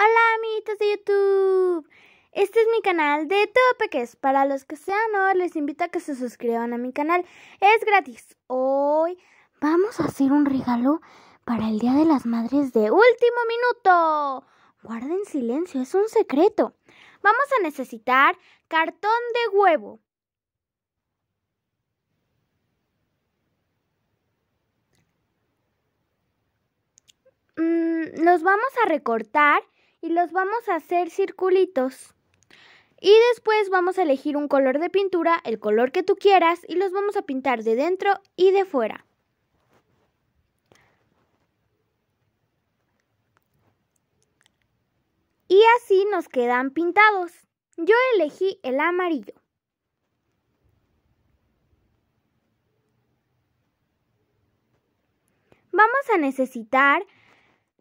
Hola amiguitos de YouTube. Este es mi canal de topeques. Para los que sean nuevos les invito a que se suscriban a mi canal. Es gratis. Hoy vamos a hacer un regalo para el Día de las Madres de último minuto. Guarden silencio, es un secreto. Vamos a necesitar cartón de huevo. Nos mm, vamos a recortar y los vamos a hacer circulitos. Y después vamos a elegir un color de pintura, el color que tú quieras, y los vamos a pintar de dentro y de fuera. Y así nos quedan pintados. Yo elegí el amarillo. Vamos a necesitar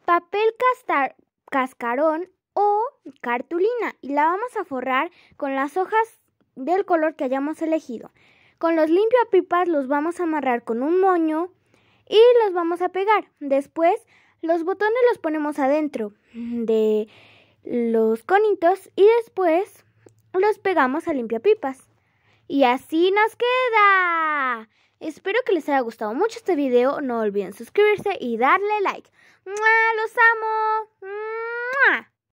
papel, castar cascarón o cartulina y la vamos a forrar con las hojas del color que hayamos elegido. Con los limpiapipas los vamos a amarrar con un moño y los vamos a pegar. Después los botones los ponemos adentro de los conitos y después los pegamos a limpiapipas. Y así nos queda. Espero que les haya gustado mucho este video. No olviden suscribirse y darle like. ¡Los amo!